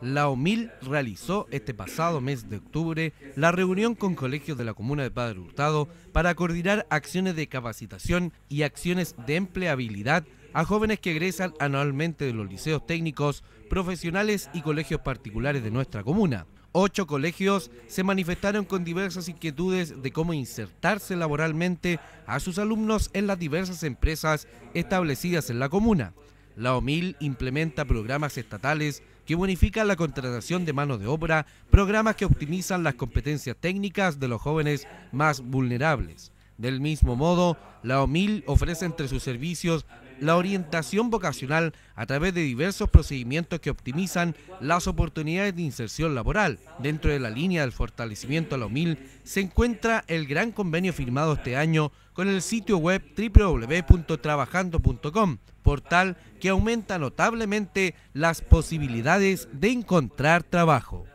la OMIL realizó este pasado mes de octubre la reunión con colegios de la comuna de Padre Hurtado para coordinar acciones de capacitación y acciones de empleabilidad a jóvenes que egresan anualmente de los liceos técnicos, profesionales y colegios particulares de nuestra comuna. Ocho colegios se manifestaron con diversas inquietudes de cómo insertarse laboralmente a sus alumnos en las diversas empresas establecidas en la comuna la OMIL implementa programas estatales que bonifican la contratación de mano de obra, programas que optimizan las competencias técnicas de los jóvenes más vulnerables. Del mismo modo, la OMIL ofrece entre sus servicios la orientación vocacional a través de diversos procedimientos que optimizan las oportunidades de inserción laboral. Dentro de la línea del fortalecimiento a la mil, se encuentra el gran convenio firmado este año con el sitio web www.trabajando.com, portal que aumenta notablemente las posibilidades de encontrar trabajo.